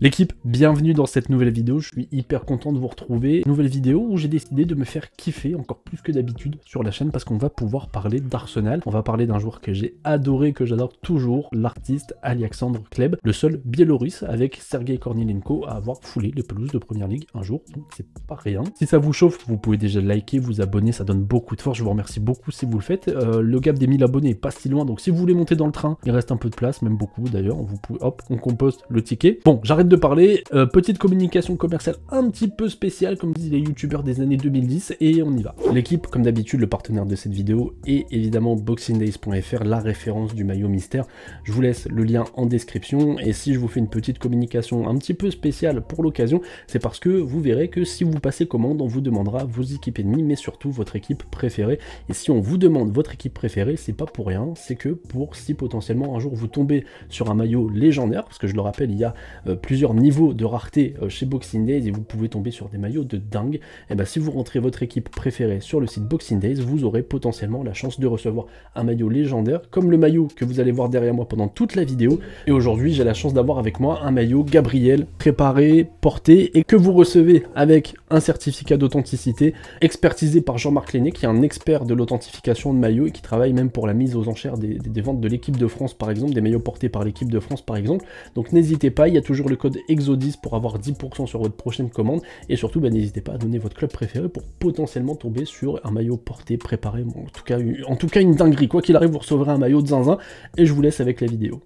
L'équipe, bienvenue dans cette nouvelle vidéo, je suis hyper content de vous retrouver. Nouvelle vidéo où j'ai décidé de me faire kiffer encore plus que d'habitude sur la chaîne parce qu'on va pouvoir parler d'Arsenal. On va parler d'un joueur que j'ai adoré, que j'adore toujours, l'artiste Alexandre Kleb, le seul biélorusse avec Sergei Kornilenko à avoir foulé les pelouses de Première Ligue un jour, donc c'est pas rien. Si ça vous chauffe, vous pouvez déjà liker, vous abonner, ça donne beaucoup de force, je vous remercie beaucoup si vous le faites. Euh, le gap des 1000 abonnés est pas si loin, donc si vous voulez monter dans le train, il reste un peu de place, même beaucoup d'ailleurs, vous pouvez, hop, on composte le ticket. Bon, j'arrête de parler. Euh, petite communication commerciale un petit peu spéciale, comme disent les youtubeurs des années 2010, et on y va. L'équipe, comme d'habitude, le partenaire de cette vidéo est évidemment boxingdays.fr, la référence du maillot mystère. Je vous laisse le lien en description, et si je vous fais une petite communication un petit peu spéciale pour l'occasion, c'est parce que vous verrez que si vous passez commande, on vous demandera vos équipes ennemies, mais surtout votre équipe préférée. Et si on vous demande votre équipe préférée, c'est pas pour rien, c'est que pour si potentiellement un jour vous tombez sur un maillot légendaire, parce que je le rappelle, il y a euh, niveaux de rareté euh, chez Boxing Days et vous pouvez tomber sur des maillots de dingue, et eh bah ben, si vous rentrez votre équipe préférée sur le site Boxing Days, vous aurez potentiellement la chance de recevoir un maillot légendaire, comme le maillot que vous allez voir derrière moi pendant toute la vidéo. Et aujourd'hui, j'ai la chance d'avoir avec moi un maillot Gabriel préparé, porté et que vous recevez avec un certificat d'authenticité expertisé par Jean-Marc Lenné, qui est un expert de l'authentification de maillots et qui travaille même pour la mise aux enchères des, ventes de l'équipe de France, par exemple, des maillots portés par l'équipe de France, par exemple. Donc n'hésitez pas, il y a toujours le code pour avoir 10% sur votre prochaine commande. Et surtout, bah, n'hésitez pas à donner votre club préféré pour potentiellement tomber sur un maillot porté, préparé, en, tout cas, en tout cas une dinguerie. Quoi qu'il arrive, vous recevrez un maillot de zinzin et je vous laisse avec la vidéo.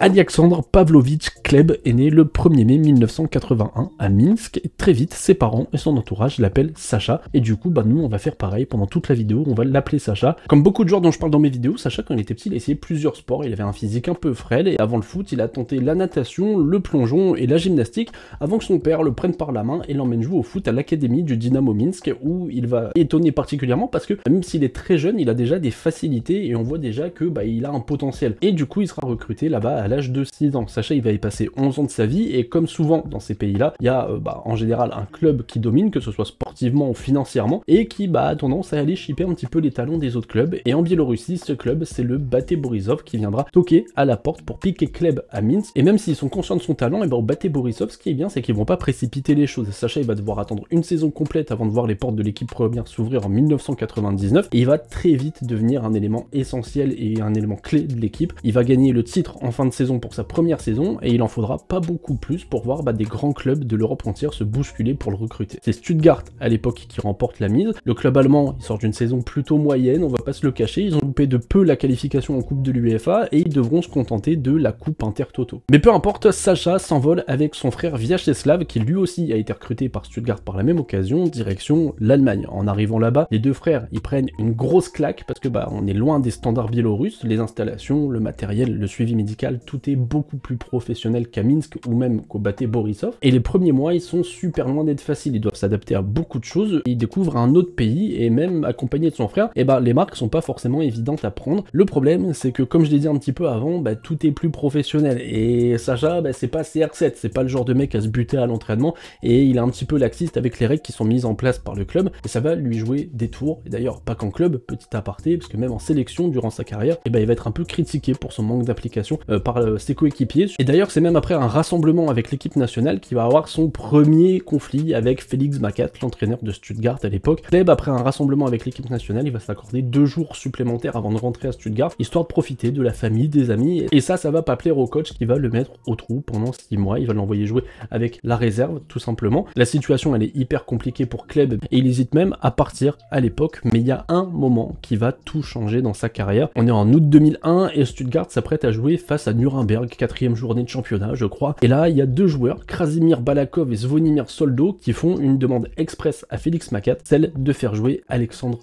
Alexandre Pavlovitch Kleb est né le 1er mai 1981 à Minsk et très vite ses parents et son entourage l'appellent Sacha et du coup bah nous on va faire pareil pendant toute la vidéo, on va l'appeler Sacha. Comme beaucoup de joueurs dont je parle dans mes vidéos, Sacha quand il était petit il essayait plusieurs sports, il avait un physique un peu frêle et avant le foot il a tenté la natation, le plongeon et la gymnastique avant que son père le prenne par la main et l'emmène jouer au foot à l'académie du Dynamo Minsk où il va étonner particulièrement parce que même s'il est très jeune il a déjà des facilités et on voit déjà que bah, il a un potentiel et du coup il sera recruté là-bas à la de 6 ans. Sacha, il va y passer 11 ans de sa vie, et comme souvent dans ces pays-là, il y a euh, bah, en général un club qui domine, que ce soit sportivement ou financièrement, et qui bah, a tendance à aller chipper un petit peu les talents des autres clubs. Et en Biélorussie, ce club, c'est le Baté Borisov qui viendra toquer à la porte pour piquer club à Minsk. Et même s'ils sont conscients de son talent, et eh bah, ben, au Baté Borisov, ce qui est bien, c'est qu'ils vont pas précipiter les choses. Sacha, il va devoir attendre une saison complète avant de voir les portes de l'équipe première s'ouvrir en 1999, et il va très vite devenir un élément essentiel et un élément clé de l'équipe. Il va gagner le titre en fin de saison pour sa première saison et il en faudra pas beaucoup plus pour voir bah, des grands clubs de l'Europe entière se bousculer pour le recruter. C'est Stuttgart à l'époque qui remporte la mise. Le club allemand, il sort d'une saison plutôt moyenne, on va pas se le cacher, ils ont loupé de peu la qualification en Coupe de l'UEFA et ils devront se contenter de la Coupe Intertoto. Mais peu importe, Sacha s'envole avec son frère Vyacheslav qui lui aussi a été recruté par Stuttgart par la même occasion, direction l'Allemagne. En arrivant là-bas, les deux frères, ils prennent une grosse claque parce que bah on est loin des standards biélorusses, les installations, le matériel, le suivi médical, tout est beaucoup plus professionnel qu'à Minsk ou même qu'au Baté Borisov. Et les premiers mois, ils sont super loin d'être faciles. Ils doivent s'adapter à beaucoup de choses. Ils découvrent un autre pays et même accompagné de son frère, et eh ben, les marques sont pas forcément évidentes à prendre. Le problème, c'est que comme je l'ai dit un petit peu avant, bah, tout est plus professionnel. Et Sacha, bah, c'est pas CR7, c'est pas le genre de mec à se buter à l'entraînement et il est un petit peu laxiste avec les règles qui sont mises en place par le club et ça va lui jouer des tours. Et d'ailleurs, pas qu'en club, petit aparté, parce que même en sélection durant sa carrière, et eh ben, il va être un peu critiqué pour son manque d'application euh, par euh, ses coéquipiers. Et d'ailleurs, c'est même après un rassemblement avec l'équipe nationale qu'il va avoir son premier conflit avec Félix Macat, l'entraîneur de Stuttgart à l'époque. Kleb, après un rassemblement avec l'équipe nationale, il va s'accorder deux jours supplémentaires avant de rentrer à Stuttgart, histoire de profiter de la famille, des amis. Et ça, ça va pas plaire au coach qui va le mettre au trou pendant six mois. Il va l'envoyer jouer avec la réserve, tout simplement. La situation, elle est hyper compliquée pour Kleb et il hésite même à partir à l'époque. Mais il y a un moment qui va tout changer dans sa carrière. On est en août 2001 et Stuttgart s'apprête à jouer face à Nuremberg, quatrième journée de championnat, je crois. Et là, il y a deux joueurs, Krasimir Balakov et Zvonimir Soldo, qui font une demande express à Félix Makat celle de faire jouer Alexandre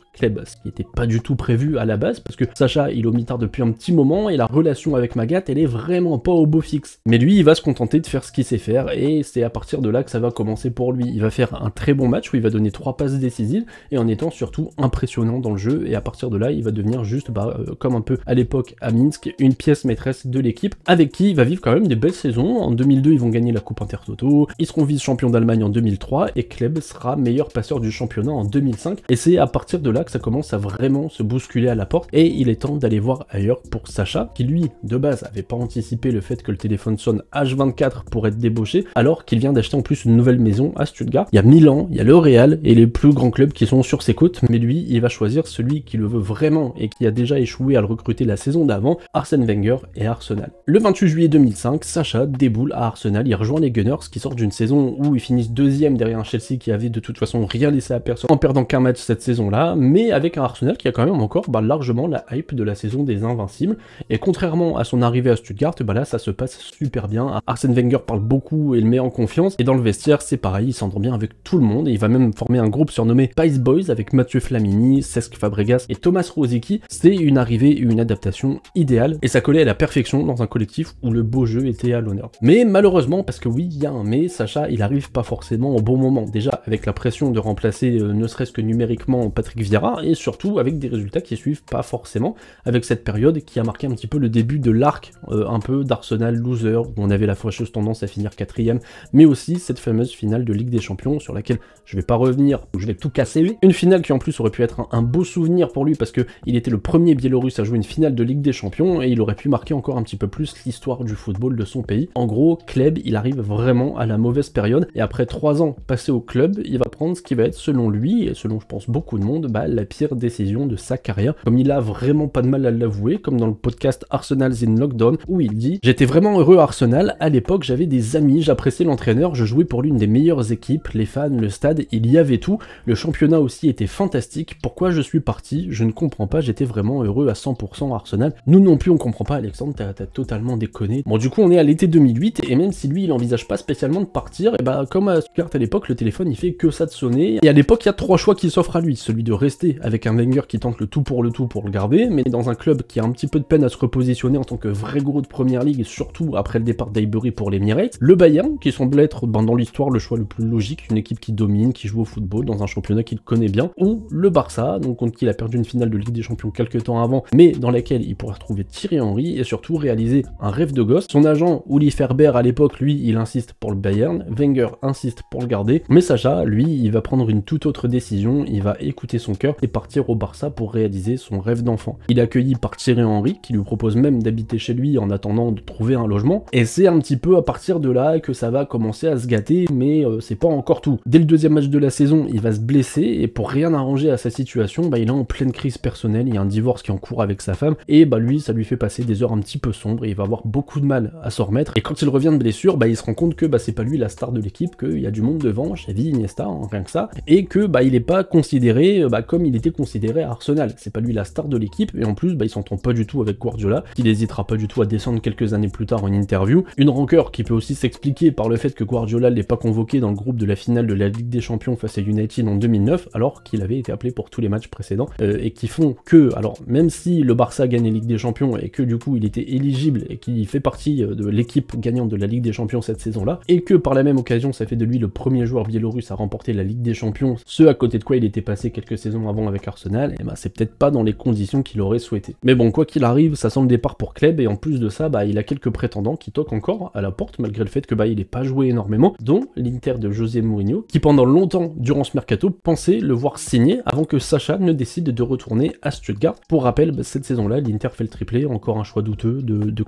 ce qui n'était pas du tout prévu à la base, parce que Sacha, il est au depuis un petit moment, et la relation avec Magat, elle est vraiment pas au beau fixe. Mais lui, il va se contenter de faire ce qu'il sait faire, et c'est à partir de là que ça va commencer pour lui. Il va faire un très bon match où il va donner trois passes décisives, et en étant surtout impressionnant dans le jeu, et à partir de là, il va devenir juste, bah, euh, comme un peu à l'époque à Minsk, une pièce maîtresse de l'équipe, avec qui il va vivre quand même des belles saisons. En 2002, ils vont gagner la Coupe Intertoto, ils seront vice-champions d'Allemagne en 2003 et Kleb sera meilleur passeur du championnat en 2005. Et c'est à partir de là que ça commence à vraiment se bousculer à la porte et il est temps d'aller voir ailleurs pour Sacha qui lui, de base, avait pas anticipé le fait que le téléphone sonne H24 pour être débauché alors qu'il vient d'acheter en plus une nouvelle maison à Stuttgart. Il y a Milan, il y a le Real et les plus grands clubs qui sont sur ses côtes, mais lui, il va choisir celui qui le veut vraiment et qui a déjà échoué à le recruter la saison d'avant, Arsène Wenger et Arsenal. Le 28 juillet 2005, Sacha déboule à Arsenal, il rejoint les Gunners qui sortent d'une saison où ils finissent deuxième derrière un Chelsea qui avait de toute façon rien laissé à personne en perdant qu'un match cette saison-là, mais avec un Arsenal qui a quand même encore bah, largement la hype de la saison des Invincibles, et contrairement à son arrivée à Stuttgart, bah, là ça se passe super bien, Arsène Wenger parle beaucoup et le met en confiance, et dans le vestiaire c'est pareil, il s'entend bien avec tout le monde, et il va même former un groupe surnommé Pice Boys avec Mathieu Flamini, Cesc Fabregas et Thomas Rosicky, c'est une arrivée et une adaptation idéale, et ça collait à la perfection dans un collectif où le beau jeu était à l'honneur. Mais malheureusement, parce que oui, il y a un mais, Sacha, il arrive pas forcément au bon moment. Déjà, avec la pression de remplacer euh, ne serait-ce que numériquement Patrick Vieira, et surtout avec des résultats qui suivent pas forcément, avec cette période qui a marqué un petit peu le début de l'arc, euh, un peu d'Arsenal loser, où on avait la fâcheuse tendance à finir quatrième, mais aussi cette fameuse finale de Ligue des Champions sur laquelle je vais pas revenir, où je vais tout casser. Une finale qui en plus aurait pu être un, beau souvenir pour lui parce que il était le premier Biélorusse à jouer une finale de Ligue des Champions et il aurait pu marquer encore un petit peu plus l'histoire du football de son pays. En gros, Kleb, il arrive vraiment à la mauvaise période et après trois ans passé au club, il va prendre ce qui va être, selon lui et selon je pense beaucoup de monde, bah, la pire décision de sa carrière. Comme il a vraiment pas de mal à l'avouer, comme dans le podcast Arsenal's in Lockdown où il dit J'étais vraiment heureux à Arsenal, à l'époque j'avais des amis, j'appréciais l'entraîneur, je jouais pour l'une des meilleures équipes, les fans, le stade, il y avait tout, le championnat aussi était fantastique, pourquoi je suis parti, je ne comprends pas, j'étais vraiment heureux à 100% à Arsenal. Nous non plus on comprend pas Alexandre, t'as totalement totalement déconné. Bon, du coup, on est à l'été 2008, et même si lui, il envisage pas spécialement de partir, et eh bah, ben, comme à Stuttgart à l'époque, le téléphone, il fait que ça de sonner. Et à l'époque, il y a trois choix qui s'offrent à lui. Celui de rester avec un Wenger qui tente le tout pour le tout pour le garder, mais dans un club qui a un petit peu de peine à se repositionner en tant que vrai gros de première ligue, surtout après le départ d'Aybury pour l'Emirates. Le Bayern, qui semble être, dans l'histoire, le choix le plus logique, une équipe qui domine, qui joue au football, dans un championnat qu'il connaît bien. Ou le Barça, donc contre qui il a perdu une finale de Ligue des Champions quelques temps avant, mais dans laquelle il pourrait retrouver Thierry Henry et surtout réaliser un rêve de gosse. Son agent, Uli Ferber, à l'époque, lui, il insiste pour le Bayern, Wenger insiste pour le garder, mais Sacha, lui, il va prendre une toute autre décision, il va écouter son cœur et partir au Barça pour réaliser son rêve d'enfant. Il est accueilli par Thierry Henry, qui lui propose même d'habiter chez lui en attendant de trouver un logement, et c'est un petit peu à partir de là que ça va commencer à se gâter, mais euh, c'est pas encore tout. Dès le deuxième match de la saison, il va se blesser, et pour rien arranger à sa situation, bah, il est en pleine crise personnelle, il y a un divorce qui est en cours avec sa femme, et bah lui, ça lui fait passer des heures un petit peu sombres, il va avoir beaucoup de mal à s'en remettre. Et quand il revient de blessure, bah, il se rend compte que bah, c'est pas lui la star de l'équipe, qu'il y a du monde devant, Xavi, Iniesta, hein, rien que ça, et que bah, il est pas considéré bah, comme il était considéré à Arsenal. C'est pas lui la star de l'équipe, et en plus, bah, il s'entend pas du tout avec Guardiola, qui n'hésitera pas du tout à descendre quelques années plus tard en interview. Une rancœur qui peut aussi s'expliquer par le fait que Guardiola n'est pas convoqué dans le groupe de la finale de la Ligue des Champions face à United en 2009, alors qu'il avait été appelé pour tous les matchs précédents, euh, et qui font que, alors même si le Barça gagne la Ligue des Champions et que du coup il était éligible et qui fait partie euh, de l'équipe gagnante de la Ligue des Champions cette saison-là, et que par la même occasion, ça fait de lui le premier joueur biélorusse à remporter la Ligue des Champions, ce à côté de quoi il était passé quelques saisons avant avec Arsenal, et eh bah ben, c'est peut-être pas dans les conditions qu'il aurait souhaité. Mais bon, quoi qu'il arrive, ça sent départ pour Kleb, et en plus de ça, bah il a quelques prétendants qui toquent encore à la porte, malgré le fait que bah il n'ait pas joué énormément, dont l'Inter de José Mourinho, qui pendant longtemps, durant ce mercato, pensait le voir signer avant que Sacha ne décide de retourner à Stuttgart. Pour rappel, bah, cette saison-là, l'Inter fait le triplé, encore un choix douteux de, de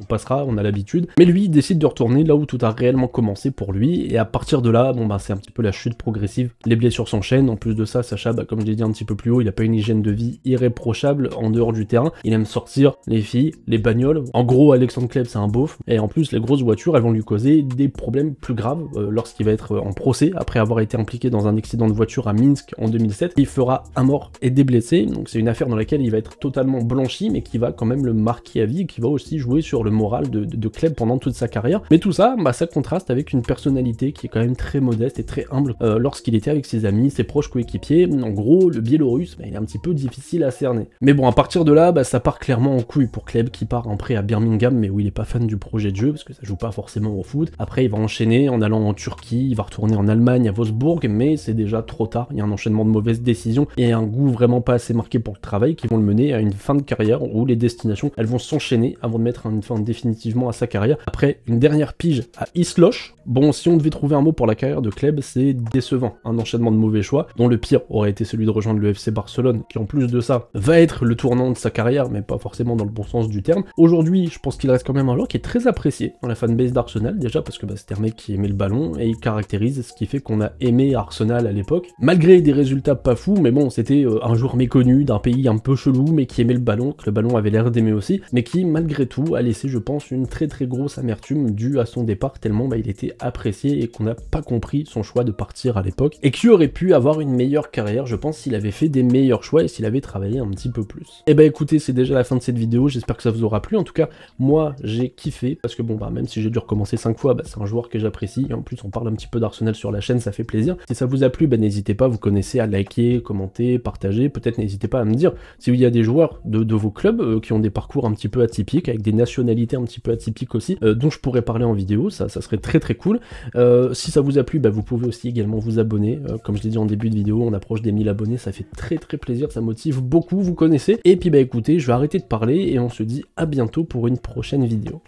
on passera, on a l'habitude. Mais lui, il décide de retourner là où tout a réellement commencé pour lui. Et à partir de là, bon bah c'est un petit peu la chute progressive. Les blessures s'enchaînent. En plus de ça, Sacha, bah, comme je l'ai dit un petit peu plus haut, il a pas une hygiène de vie irréprochable en dehors du terrain. Il aime sortir les filles, les bagnoles. En gros, Alexandre Kleb, c'est un beauf. Et en plus, les grosses voitures, elles vont lui causer des problèmes plus graves euh, lorsqu'il va être euh, en procès après avoir été impliqué dans un accident de voiture à Minsk en 2007. Il fera un mort et des blessés. Donc c'est une affaire dans laquelle il va être totalement blanchi, mais qui va quand même le marquer à vie qui va aussi jouer sur le moral de, Kleb pendant toute sa carrière. Mais tout ça, bah, ça contraste avec une personnalité qui est quand même très modeste et très humble euh, lorsqu'il était avec ses amis, ses proches coéquipiers. En gros, le Biélorusse, bah, il est un petit peu difficile à cerner. Mais bon, à partir de là, bah, ça part clairement en couille pour Kleb qui part après à Birmingham, mais où il n'est pas fan du projet de jeu parce que ça joue pas forcément au foot. Après, il va enchaîner en allant en Turquie, il va retourner en Allemagne, à Wolfsburg, mais c'est déjà trop tard. Il y a un enchaînement de mauvaises décisions et un goût vraiment pas assez marqué pour le travail qui vont le mener à une fin de carrière où les destinations elles vont s'enchaîner avant de mettre une fin définitivement à sa carrière. Après une dernière pige à Isloch, bon, si on devait trouver un mot pour la carrière de Kleb, c'est décevant. Un enchaînement de mauvais choix, dont le pire aurait été celui de rejoindre le FC Barcelone, qui en plus de ça va être le tournant de sa carrière, mais pas forcément dans le bon sens du terme. Aujourd'hui, je pense qu'il reste quand même un joueur qui est très apprécié dans la fanbase d'Arsenal, déjà parce que bah, c'était un mec qui aimait le ballon et il caractérise ce qui fait qu'on a aimé Arsenal à l'époque, malgré des résultats pas fous, mais bon, c'était euh, un joueur méconnu d'un pays un peu chelou, mais qui aimait le ballon, que le ballon avait l'air d'aimer aussi, mais qui malgré tout a laissé je pense une très très grosse amertume due à son départ tellement bah, il était apprécié et qu'on n'a pas compris son choix de partir à l'époque et qui aurait pu avoir une meilleure carrière je pense s'il avait fait des meilleurs choix et s'il avait travaillé un petit peu plus. Et eh bah écoutez c'est déjà la fin de cette vidéo j'espère que ça vous aura plu en tout cas moi j'ai kiffé parce que bon bah même si j'ai dû recommencer 5 fois bah, c'est un joueur que j'apprécie en plus on parle un petit peu d'Arsenal sur la chaîne ça fait plaisir. Si ça vous a plu bah, n'hésitez pas vous connaissez à liker, commenter, partager peut-être n'hésitez pas à me dire s'il y a des joueurs de, vos clubs euh, qui ont des parcours un petit peu avec des nationalités un petit peu atypiques aussi, euh, dont je pourrais parler en vidéo, ça, serait très très cool. Euh, si ça vous a plu, bah, vous pouvez aussi également vous abonner. Euh, comme je l'ai dit en début de vidéo, on approche des 1000 abonnés, ça fait très très plaisir, ça motive beaucoup, vous connaissez. Et puis bah écoutez, je vais arrêter de parler et on se dit à bientôt pour une prochaine vidéo.